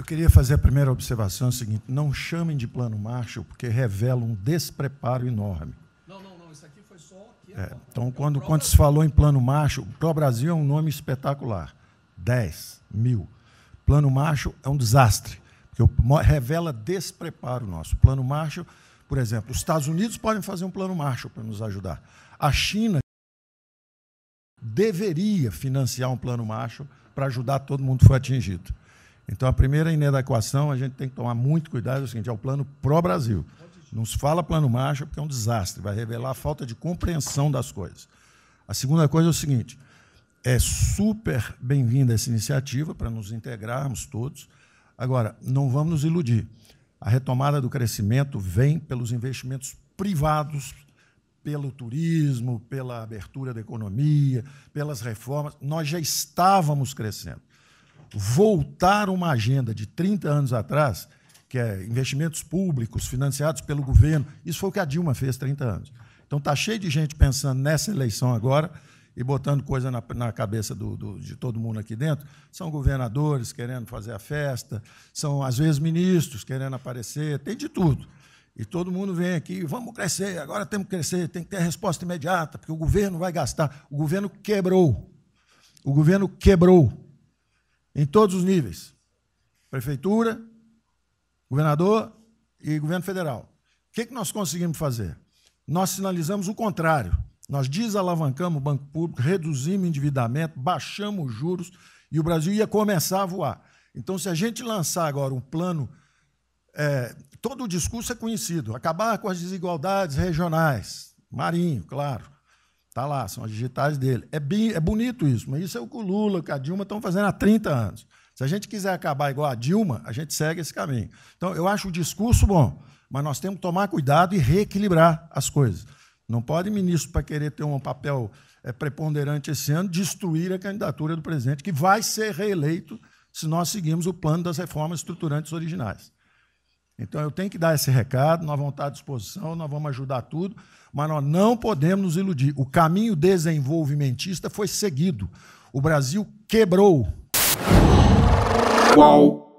Eu queria fazer a primeira observação é o seguinte: não chamem de plano Marshall, porque revela um despreparo enorme. Não, não, não, isso aqui foi só. é, é então, é quando, quando se falou em plano Marshall, Pro Brasil é um nome espetacular: 10 mil. Plano Marshall é um desastre, porque revela despreparo nosso. Plano Marshall, por exemplo, os Estados Unidos podem fazer um plano Marshall para nos ajudar. A China deveria financiar um plano Marshall para ajudar todo mundo que foi atingido. Então, a primeira inadequação, a gente tem que tomar muito cuidado, é o seguinte, é o plano pró-Brasil. Não se fala plano marcha, porque é um desastre, vai revelar a falta de compreensão das coisas. A segunda coisa é o seguinte, é super bem-vinda essa iniciativa para nos integrarmos todos. Agora, não vamos nos iludir. A retomada do crescimento vem pelos investimentos privados, pelo turismo, pela abertura da economia, pelas reformas. Nós já estávamos crescendo voltar uma agenda de 30 anos atrás, que é investimentos públicos financiados pelo governo. Isso foi o que a Dilma fez 30 anos. Então está cheio de gente pensando nessa eleição agora e botando coisa na, na cabeça do, do, de todo mundo aqui dentro. São governadores querendo fazer a festa, são, às vezes, ministros querendo aparecer, tem de tudo. E todo mundo vem aqui, vamos crescer, agora temos que crescer, tem que ter resposta imediata, porque o governo vai gastar. O governo quebrou. O governo quebrou. Em todos os níveis: prefeitura, governador e governo federal. O que, que nós conseguimos fazer? Nós sinalizamos o contrário. Nós desalavancamos o banco público, reduzimos o endividamento, baixamos os juros e o Brasil ia começar a voar. Então, se a gente lançar agora um plano, é, todo o discurso é conhecido: acabar com as desigualdades regionais, marinho, claro, Está lá, são as digitais dele. É, bem, é bonito isso, mas isso é o que o Lula, que a Dilma estão fazendo há 30 anos. Se a gente quiser acabar igual a Dilma, a gente segue esse caminho. Então, eu acho o discurso bom, mas nós temos que tomar cuidado e reequilibrar as coisas. Não pode ministro, para querer ter um papel é, preponderante esse ano, destruir a candidatura do presidente, que vai ser reeleito se nós seguirmos o plano das reformas estruturantes originais. Então eu tenho que dar esse recado, nós vamos estar à disposição, nós vamos ajudar tudo, mas nós não podemos nos iludir. O caminho desenvolvimentista foi seguido. O Brasil quebrou. Qual?